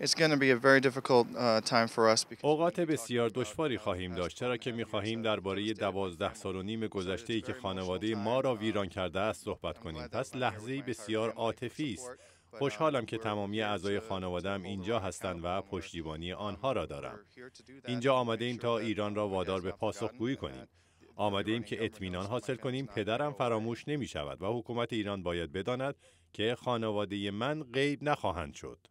Uh, اوقات بسیار دشواری خواهیم داشت چرا که می خواهیم درباره دوازده سال و نیم گذشته ای که خانواده ما را ویران کرده است صحبت کنیم پس لحظه بسیار عاطفی است خوشحالم که تمامی اعضای خانواده هم اینجا هستند و پشتیبانی آنها را دارم اینجا آمده ایم تا ایران را وادار به پاسخگویی کنیم آمده ایم که اطمینان حاصل کنیم پدرم فراموش نمی شود و حکومت ایران باید بداند که خانواده من غیب نخواهند شد.